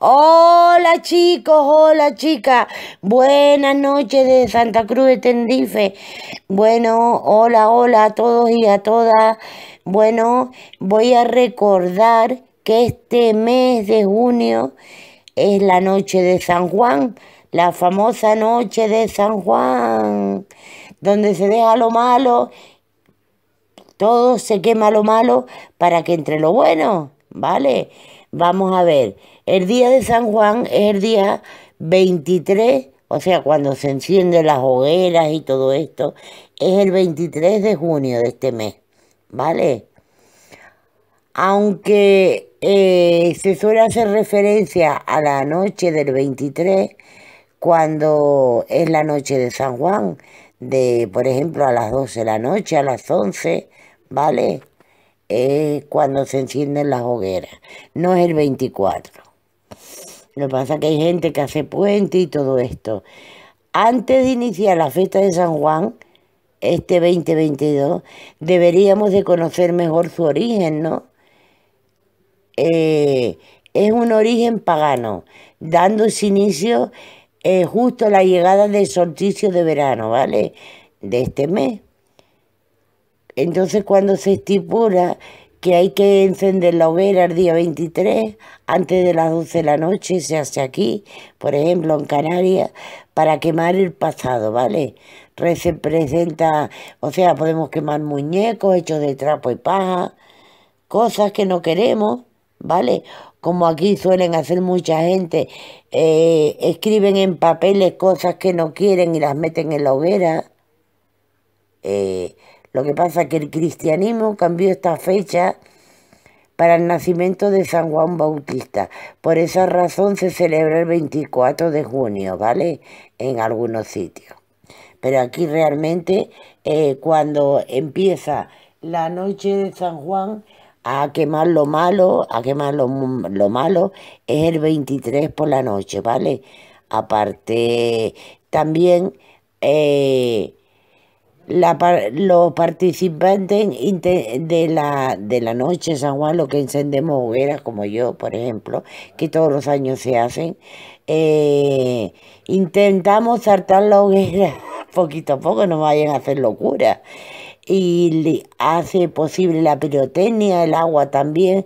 Hola chicos, hola chicas, buenas noches de Santa Cruz de Tendife. Bueno, hola, hola a todos y a todas. Bueno, voy a recordar que este mes de junio es la noche de San Juan, la famosa noche de San Juan, donde se deja lo malo, todo se quema lo malo para que entre lo bueno, ¿vale? Vamos a ver, el día de San Juan es el día 23, o sea, cuando se encienden las hogueras y todo esto, es el 23 de junio de este mes, ¿vale? Aunque eh, se suele hacer referencia a la noche del 23, cuando es la noche de San Juan, de por ejemplo a las 12 de la noche, a las 11, ¿vale? es eh, cuando se encienden las hogueras, no es el 24. Lo que pasa es que hay gente que hace puente y todo esto. Antes de iniciar la fiesta de San Juan, este 2022, deberíamos de conocer mejor su origen, ¿no? Eh, es un origen pagano, dando su inicio eh, justo a la llegada del solsticio de verano, ¿vale? De este mes. Entonces cuando se estipula que hay que encender la hoguera el día 23 antes de las 12 de la noche, se hace aquí, por ejemplo en Canarias, para quemar el pasado, ¿vale? Se presenta, o sea, podemos quemar muñecos hechos de trapo y paja, cosas que no queremos, ¿vale? Como aquí suelen hacer mucha gente, eh, escriben en papeles cosas que no quieren y las meten en la hoguera. Eh, lo que pasa es que el cristianismo cambió esta fecha para el nacimiento de San Juan Bautista. Por esa razón se celebra el 24 de junio, ¿vale? En algunos sitios. Pero aquí realmente eh, cuando empieza la noche de San Juan a quemar lo malo, a quemar lo, malo, es el 23 por la noche, ¿vale? Aparte, también eh, los participantes de la, de la noche San Juan, los que encendemos hogueras, como yo, por ejemplo, que todos los años se hacen, eh, intentamos saltar la hoguera poquito a poco, no vayan a hacer locura. Y hace posible la pirotecnia, el agua también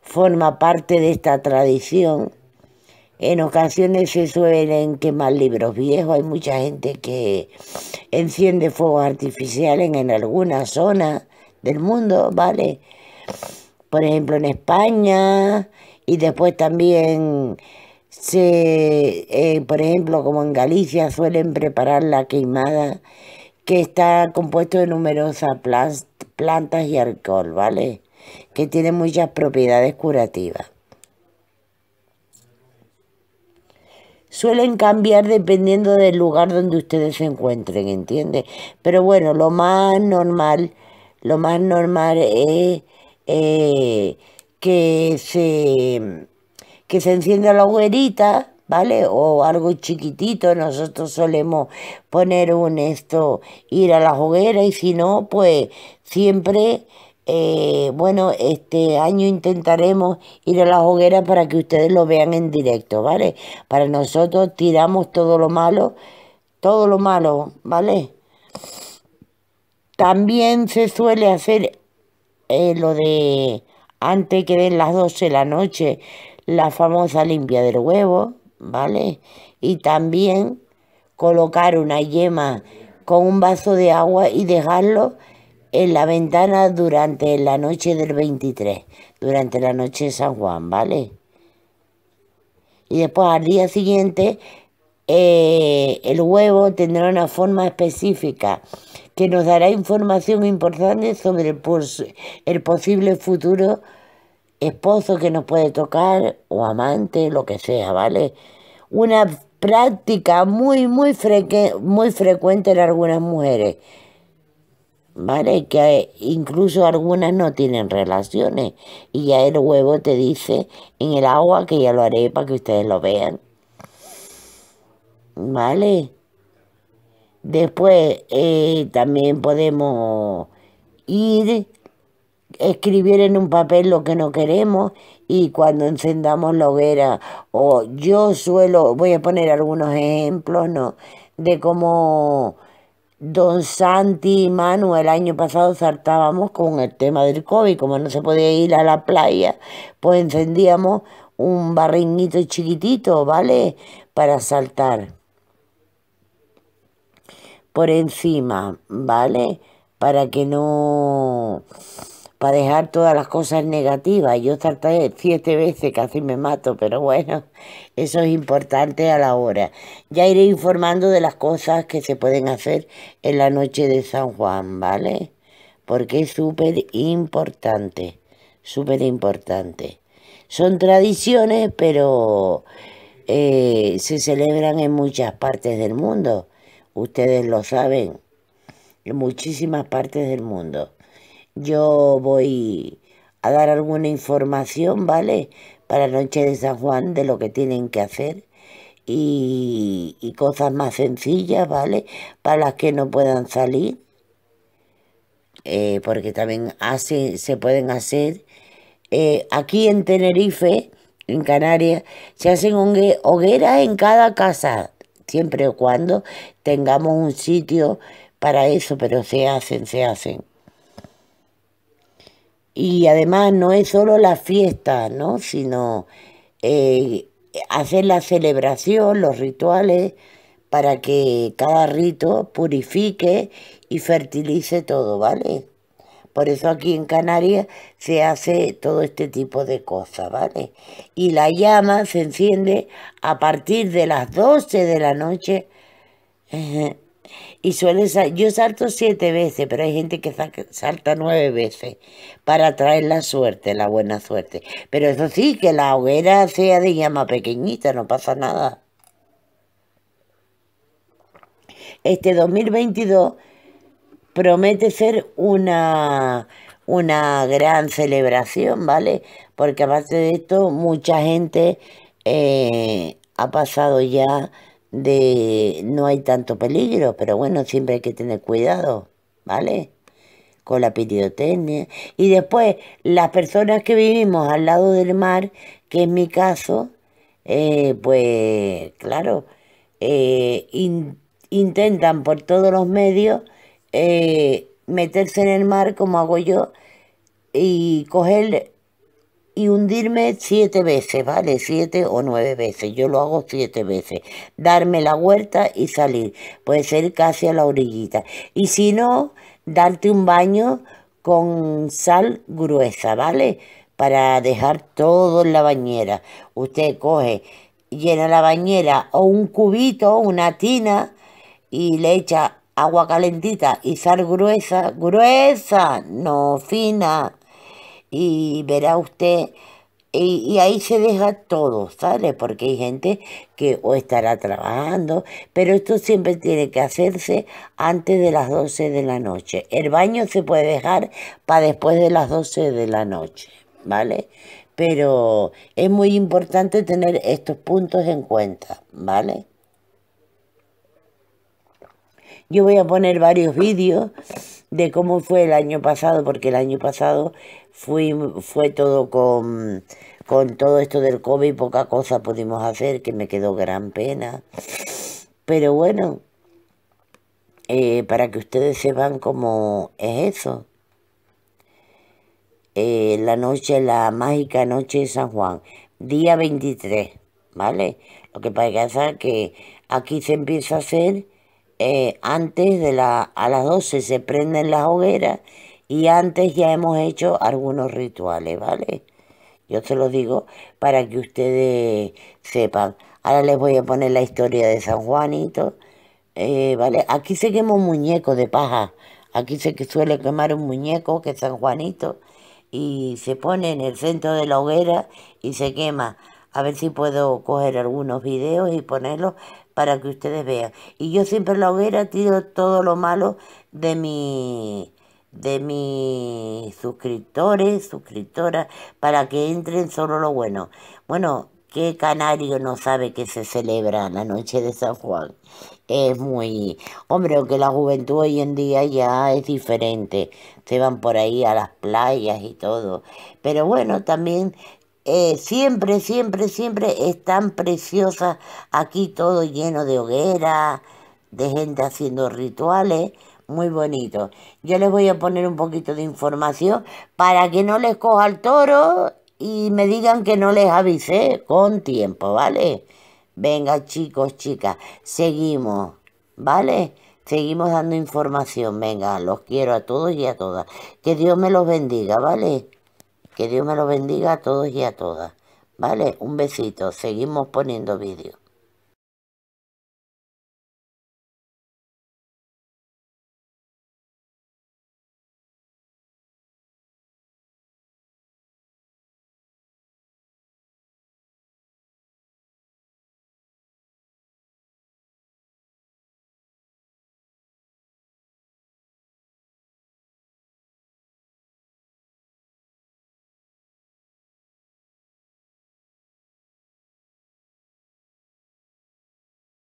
forma parte de esta tradición en ocasiones se suelen quemar libros viejos, hay mucha gente que enciende fuegos artificiales en alguna zona del mundo, ¿vale? Por ejemplo, en España y después también se, eh, por ejemplo, como en Galicia suelen preparar la queimada que está compuesto de numerosas plantas y alcohol, ¿vale? Que tiene muchas propiedades curativas. suelen cambiar dependiendo del lugar donde ustedes se encuentren, ¿entiende? Pero bueno, lo más normal, lo más normal es eh, que se que se encienda la hoguerita, ¿vale? O algo chiquitito, nosotros solemos poner un esto, ir a la hoguera y si no, pues siempre eh, bueno, este año intentaremos ir a la hoguera para que ustedes lo vean en directo, ¿vale? Para nosotros tiramos todo lo malo, todo lo malo, ¿vale? También se suele hacer eh, lo de antes que den las 12 de la noche, la famosa limpia del huevo, ¿vale? Y también colocar una yema con un vaso de agua y dejarlo en la ventana durante la noche del 23, durante la noche de San Juan, ¿vale? Y después al día siguiente eh, el huevo tendrá una forma específica que nos dará información importante sobre el, posible futuro esposo que nos puede tocar o amante, lo que sea, ¿vale? Una práctica muy, muy frecuente en algunas mujeres ¿vale? Que incluso algunas no tienen relaciones y ya el huevo te dice en el agua que ya lo haré para que ustedes lo vean, ¿vale? Después eh, también podemos ir, escribir en un papel lo que no queremos y cuando encendamos la hoguera o yo suelo, voy a poner algunos ejemplos, ¿no? De cómo Don Santi y Manu, el año pasado saltábamos con el tema del COVID, como no se podía ir a la playa, pues encendíamos un barriñito chiquitito, ¿vale? Para saltar por encima, ¿vale? Para que no para dejar todas las cosas negativas. Yo traté siete veces, casi me mato, pero bueno, eso es importante a la hora. Ya iré informando de las cosas que se pueden hacer en la noche de San Juan, ¿vale? Porque es súper importante, súper importante. Son tradiciones, pero eh, se celebran en muchas partes del mundo. Ustedes lo saben, en muchísimas partes del mundo. Yo voy a dar alguna información, ¿vale? Para noche de San Juan de lo que tienen que hacer y, cosas más sencillas, ¿vale? Para las que no puedan salir. Eh, porque también se pueden hacer. Eh, aquí en Tenerife, en Canarias, se hacen hogueras en cada casa, siempre o cuando tengamos un sitio para eso, pero se hacen, se hacen y además no es solo la fiesta, ¿no? Sino eh, hacer la celebración, los rituales, para que cada rito purifique y fertilice todo, ¿vale? Por eso aquí en Canarias se hace todo este tipo de cosas, ¿vale? Y la llama se enciende a partir de las 12 de la noche. Eh, y suele yo salto siete veces, pero hay gente que salta nueve veces para traer la suerte, la buena suerte. Pero eso sí, que la hoguera sea de llama pequeñita, no pasa nada. Este 2022 promete ser una, una gran celebración, ¿vale? Porque aparte de esto, mucha gente eh, ha pasado ya de no hay tanto peligro, pero bueno, siempre hay que tener cuidado, ¿vale? Con la pirotecnia. Y después, las personas que vivimos al lado del mar, que es mi caso, eh, pues claro, eh, intentan por todos los medios eh, meterse en el mar como hago yo y coger y hundirme siete veces, ¿vale? Siete o nueve veces, yo lo hago siete veces. Darme la vuelta y salir, puede ser casi a la orillita. Y si no, darte un baño con sal gruesa, ¿vale? Para dejar todo en la bañera. Usted coge, llena la bañera o un cubito, una tina, y le echa agua calentita y sal gruesa, gruesa, no fina, y verá usted, y, ahí se deja todo, ¿sale? Porque hay gente que o estará trabajando, pero esto siempre tiene que hacerse antes de las 12 de la noche. El baño se puede dejar para después de las 12 de la noche, ¿vale? Pero es muy importante tener estos puntos en cuenta, ¿vale? Yo voy a poner varios vídeos de cómo fue el año pasado, porque el año pasado fui, fue todo con, todo esto del COVID, poca cosa pudimos hacer, que me quedó gran pena. Pero bueno, eh, para que ustedes sepan cómo es eso. Eh, la noche, la mágica noche de San Juan, día 23, ¿vale? Lo que pasa es que aquí se empieza a hacer eh, antes de la, a las 12 se prenden las hogueras y antes ya hemos hecho algunos rituales, ¿vale? Yo te lo digo para que ustedes sepan. Ahora les voy a poner la historia de San Juanito, eh, ¿vale? Aquí se quema un muñeco de paja. Aquí se suele quemar un muñeco que es San Juanito y se pone en el centro de la hoguera y se quema. A ver si puedo coger algunos videos y ponerlos para que ustedes vean. Y yo siempre en la hoguera tiro todo lo malo de mi de mis suscriptores, suscriptoras, para que entren solo lo bueno. Bueno, ¿qué canario no sabe que se celebra la noche de San Juan? Es muy... Hombre, que la juventud hoy en día ya es diferente. Se van por ahí a las playas y todo. Pero bueno, también eh, siempre, siempre, siempre es tan preciosa. Aquí todo lleno de hogueras, de gente haciendo rituales. Muy bonito. Yo les voy a poner un poquito de información para que no les coja el toro y me digan que no les avisé con tiempo, ¿vale? Venga, chicos, chicas, seguimos, ¿vale? Seguimos dando información. Venga, los quiero a todos y a todas. Que Dios me los bendiga, ¿vale? Que Dios me lo bendiga a todos y a todas. ¿Vale? Un besito. Seguimos poniendo vídeos.